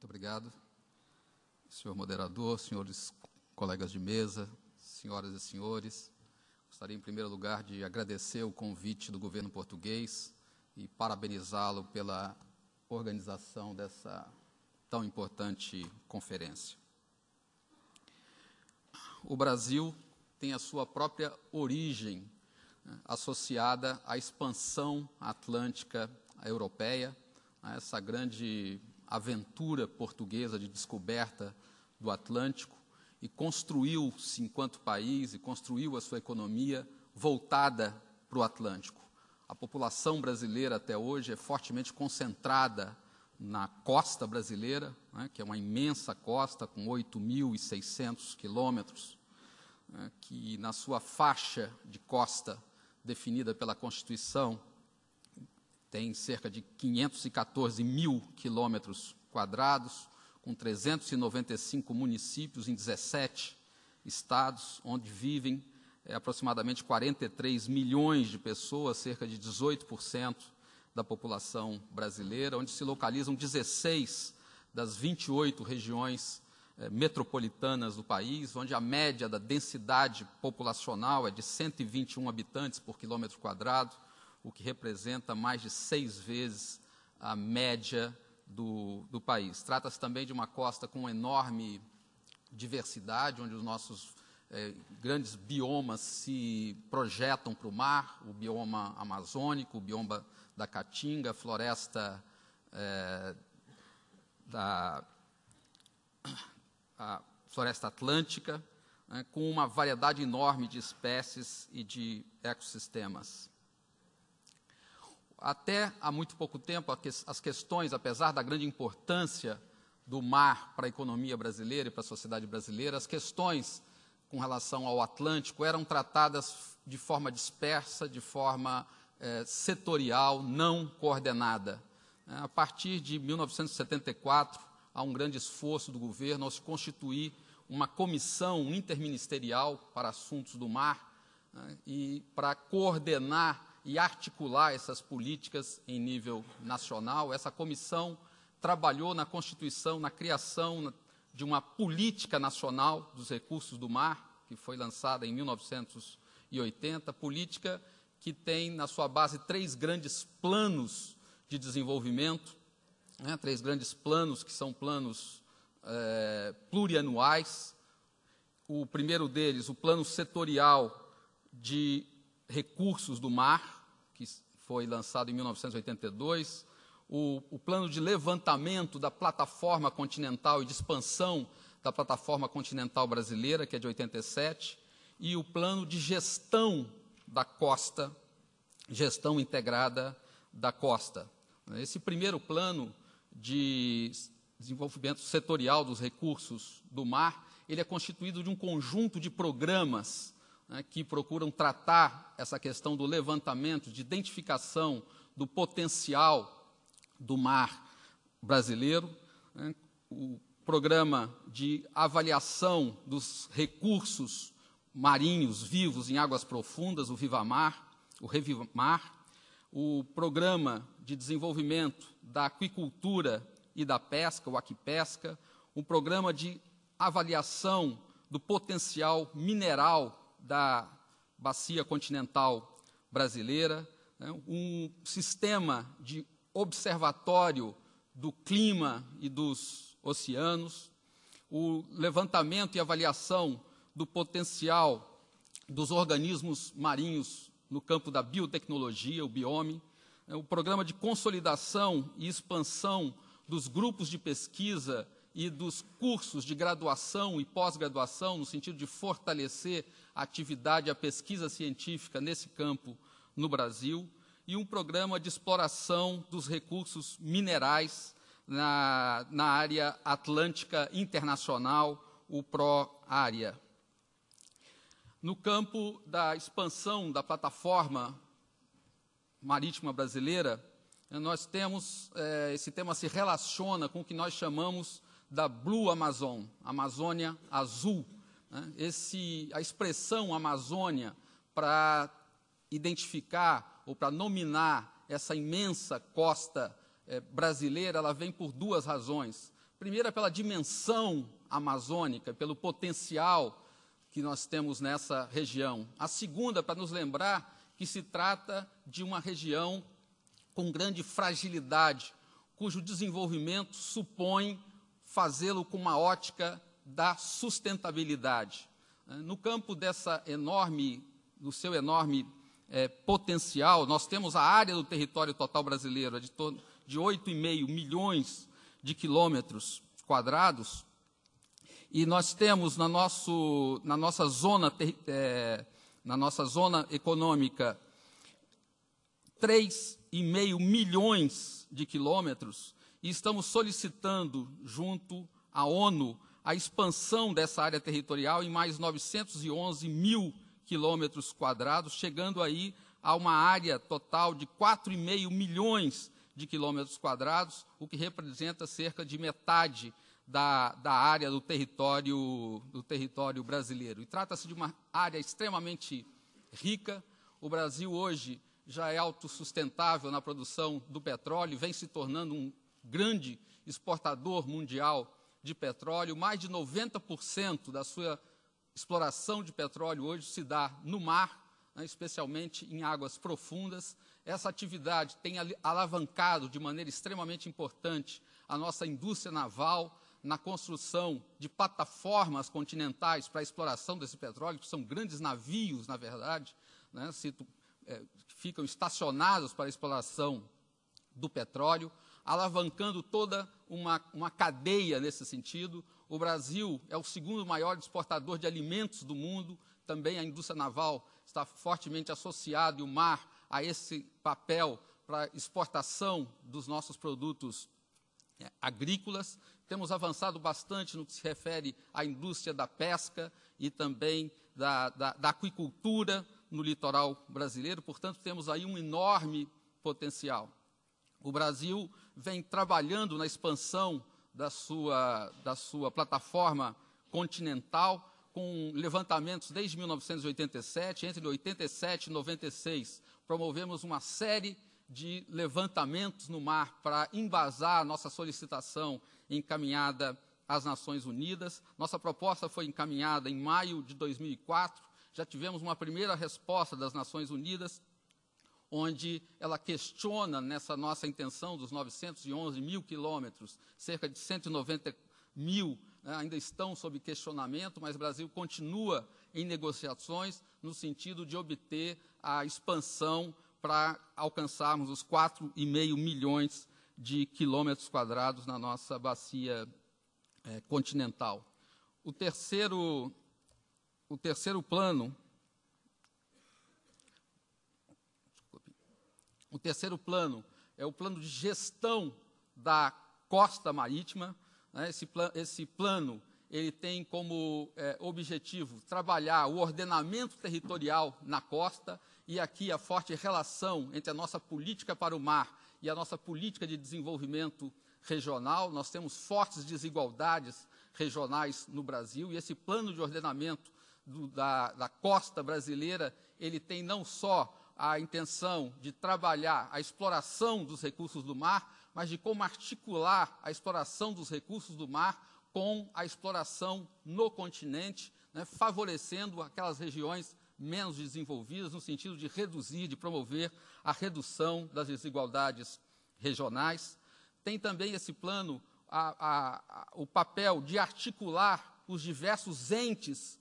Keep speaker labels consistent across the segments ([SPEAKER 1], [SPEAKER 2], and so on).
[SPEAKER 1] Muito obrigado, senhor moderador, senhores colegas de mesa, senhoras e senhores. Gostaria, em primeiro lugar, de agradecer o convite do governo português e parabenizá-lo pela organização dessa tão importante conferência. O Brasil tem a sua própria origem né, associada à expansão atlântica europeia, a né, essa grande aventura portuguesa de descoberta do Atlântico e construiu-se enquanto país e construiu a sua economia voltada para o Atlântico. A população brasileira até hoje é fortemente concentrada na costa brasileira, né, que é uma imensa costa com 8.600 quilômetros, né, que na sua faixa de costa definida pela Constituição tem cerca de 514 mil quilômetros quadrados, com 395 municípios em 17 estados, onde vivem é, aproximadamente 43 milhões de pessoas, cerca de 18% da população brasileira, onde se localizam 16 das 28 regiões é, metropolitanas do país, onde a média da densidade populacional é de 121 habitantes por quilômetro quadrado o que representa mais de seis vezes a média do, do país. Trata-se também de uma costa com enorme diversidade, onde os nossos eh, grandes biomas se projetam para o mar, o bioma amazônico, o bioma da Caatinga, floresta eh, da floresta atlântica, né, com uma variedade enorme de espécies e de ecossistemas. Até há muito pouco tempo, as questões, apesar da grande importância do mar para a economia brasileira e para a sociedade brasileira, as questões com relação ao Atlântico eram tratadas de forma dispersa, de forma eh, setorial, não coordenada. Eh, a partir de 1974, há um grande esforço do governo ao se constituir uma comissão interministerial para assuntos do mar né, e para coordenar e articular essas políticas em nível nacional. Essa comissão trabalhou na constituição, na criação de uma política nacional dos recursos do mar, que foi lançada em 1980, política que tem na sua base três grandes planos de desenvolvimento, né, três grandes planos que são planos é, plurianuais. O primeiro deles, o plano setorial de recursos do mar, que foi lançado em 1982, o, o plano de levantamento da plataforma continental e de expansão da plataforma continental brasileira, que é de 87, e o plano de gestão da costa, gestão integrada da costa. Esse primeiro plano de desenvolvimento setorial dos recursos do mar, ele é constituído de um conjunto de programas né, que procuram tratar essa questão do levantamento, de identificação do potencial do mar brasileiro, né, o programa de avaliação dos recursos marinhos vivos em águas profundas, o Vivamar, o Revivamar, o programa de desenvolvimento da aquicultura e da pesca, o Aquipesca, o programa de avaliação do potencial mineral da bacia continental brasileira, né, um sistema de observatório do clima e dos oceanos, o levantamento e avaliação do potencial dos organismos marinhos no campo da biotecnologia, o biome, né, o programa de consolidação e expansão dos grupos de pesquisa e dos cursos de graduação e pós-graduação, no sentido de fortalecer a atividade, a pesquisa científica nesse campo no Brasil e um programa de exploração dos recursos minerais na, na área atlântica internacional, o PRO-Área. No campo da expansão da plataforma marítima brasileira, nós temos, é, esse tema se relaciona com o que nós chamamos da Blue Amazon, Amazônia Azul, né? Esse, a expressão Amazônia para identificar ou para nominar essa imensa costa eh, brasileira, ela vem por duas razões. Primeira, pela dimensão amazônica, pelo potencial que nós temos nessa região. A segunda, para nos lembrar que se trata de uma região com grande fragilidade, cujo desenvolvimento supõe fazê-lo com uma ótica da sustentabilidade. Eh, no campo dessa enorme, do seu enorme é, potencial, nós temos a área do território total brasileiro é de, de 8,5 milhões de quilômetros quadrados, e nós temos na, nosso, na, nossa, zona, é, na nossa zona econômica 3,5 milhões de quilômetros, e estamos solicitando junto à ONU a expansão dessa área territorial em mais 911 mil quilômetros quadrados, chegando aí a uma área total de 4,5 milhões de quilômetros quadrados, o que representa cerca de metade da, da área do território, do território brasileiro. E trata-se de uma área extremamente rica. O Brasil hoje já é autossustentável na produção do petróleo, vem se tornando um grande exportador mundial de petróleo, mais de 90% da sua exploração de petróleo hoje se dá no mar, né, especialmente em águas profundas. Essa atividade tem alavancado de maneira extremamente importante a nossa indústria naval na construção de plataformas continentais para a exploração desse petróleo, que são grandes navios, na verdade, né, é, que ficam estacionados para a exploração do petróleo alavancando toda uma, uma cadeia nesse sentido. O Brasil é o segundo maior exportador de alimentos do mundo, também a indústria naval está fortemente associada, e o mar, a esse papel para exportação dos nossos produtos é, agrícolas. Temos avançado bastante no que se refere à indústria da pesca e também da, da, da aquicultura no litoral brasileiro, portanto, temos aí um enorme potencial. O Brasil vem trabalhando na expansão da sua, da sua plataforma continental, com levantamentos desde 1987, entre 87 e 96. Promovemos uma série de levantamentos no mar para embasar a nossa solicitação encaminhada às Nações Unidas. Nossa proposta foi encaminhada em maio de 2004. Já tivemos uma primeira resposta das Nações Unidas onde ela questiona nessa nossa intenção dos 911 mil quilômetros, cerca de 190 mil né, ainda estão sob questionamento, mas o Brasil continua em negociações no sentido de obter a expansão para alcançarmos os 4,5 milhões de quilômetros quadrados na nossa bacia é, continental. O terceiro, o terceiro plano terceiro plano é o plano de gestão da costa marítima. Né? Esse, pl esse, plano ele tem como é, objetivo trabalhar o ordenamento territorial na costa e aqui a forte relação entre a nossa política para o mar e a nossa política de desenvolvimento regional. Nós temos fortes desigualdades regionais no Brasil e esse plano de ordenamento do, da, da costa brasileira ele tem não só a intenção de trabalhar a exploração dos recursos do mar, mas de como articular a exploração dos recursos do mar com a exploração no continente, né, favorecendo aquelas regiões menos desenvolvidas, no sentido de reduzir, de promover a redução das desigualdades regionais. Tem também esse plano a, a, a, o papel de articular os diversos entes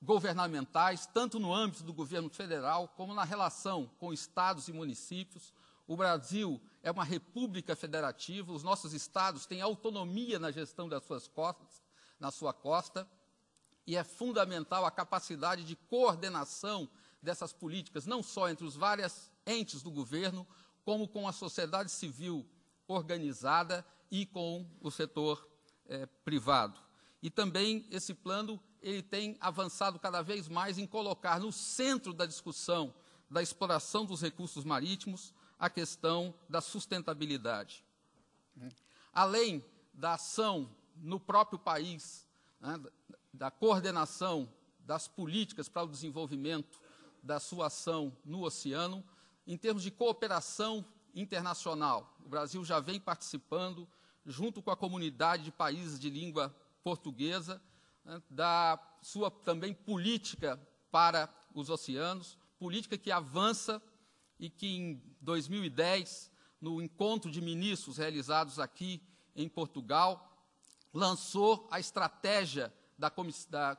[SPEAKER 1] governamentais, tanto no âmbito do governo federal como na relação com estados e municípios. O Brasil é uma república federativa, os nossos estados têm autonomia na gestão das suas costas, na sua costa, e é fundamental a capacidade de coordenação dessas políticas, não só entre os vários entes do governo, como com a sociedade civil organizada e com o setor eh, privado. E também esse plano ele tem avançado cada vez mais em colocar no centro da discussão da exploração dos recursos marítimos a questão da sustentabilidade. Além da ação no próprio país, né, da coordenação das políticas para o desenvolvimento da sua ação no oceano, em termos de cooperação internacional. O Brasil já vem participando, junto com a comunidade de países de língua portuguesa, da sua também política para os oceanos, política que avança e que em 2010, no encontro de ministros realizados aqui em Portugal, lançou a estratégia da, da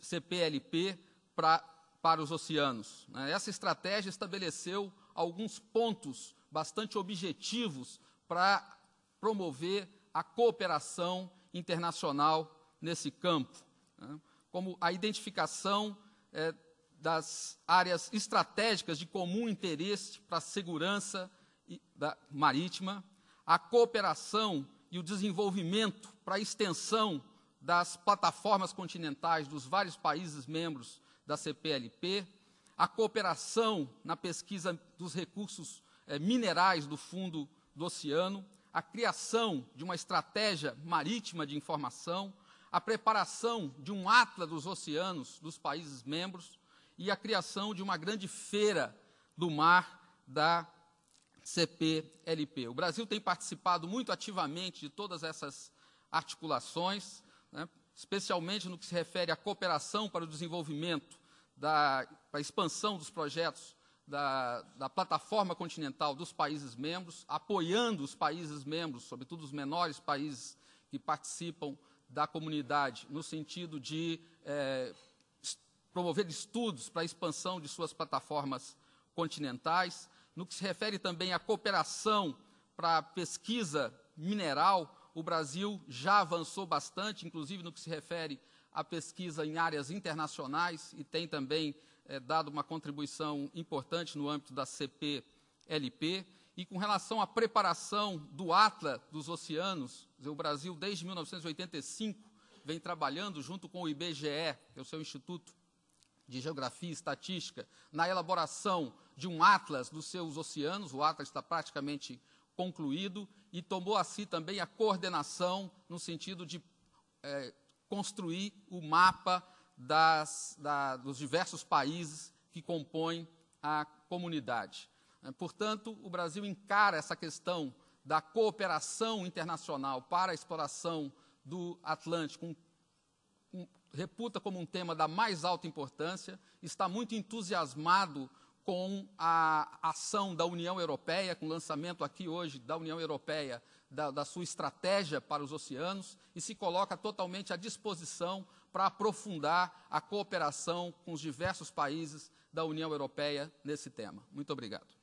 [SPEAKER 1] CPLP pra, para os oceanos. Né. Essa estratégia estabeleceu alguns pontos bastante objetivos para promover a cooperação internacional nesse campo, né, como a identificação é, das áreas estratégicas de comum interesse para a segurança da, marítima, a cooperação e o desenvolvimento para a extensão das plataformas continentais dos vários países membros da CPLP, a cooperação na pesquisa dos recursos é, minerais do fundo do oceano, a criação de uma estratégia marítima de informação, a preparação de um atlas dos oceanos dos países membros e a criação de uma grande feira do mar da CPLP. O Brasil tem participado muito ativamente de todas essas articulações, né, especialmente no que se refere à cooperação para o desenvolvimento, da, para a expansão dos projetos da, da, plataforma continental dos países membros, apoiando os países membros, sobretudo os menores países que participam da comunidade, no sentido de é, promover estudos para a expansão de suas plataformas continentais, no que se refere também à cooperação para a pesquisa mineral, o Brasil já avançou bastante, inclusive no que se refere à pesquisa em áreas internacionais e tem também é, dado uma contribuição importante no âmbito da CPLP. E com relação à preparação do Atlas dos Oceanos, o Brasil, desde 1985, vem trabalhando junto com o IBGE, que é o seu Instituto de Geografia e Estatística, na elaboração de um Atlas dos seus oceanos. O Atlas está praticamente concluído e tomou a si também a coordenação no sentido de é, construir o mapa das, da, dos diversos países que compõem a comunidade. É, portanto, o Brasil encara essa questão da cooperação internacional para a exploração do Atlântico, um, um, reputa como um tema da mais alta importância, está muito entusiasmado com a ação da União Europeia, com o lançamento aqui hoje da União Europeia da, da sua estratégia para os oceanos e se coloca totalmente à disposição para aprofundar a cooperação com os diversos países da União Europeia nesse tema. Muito obrigado.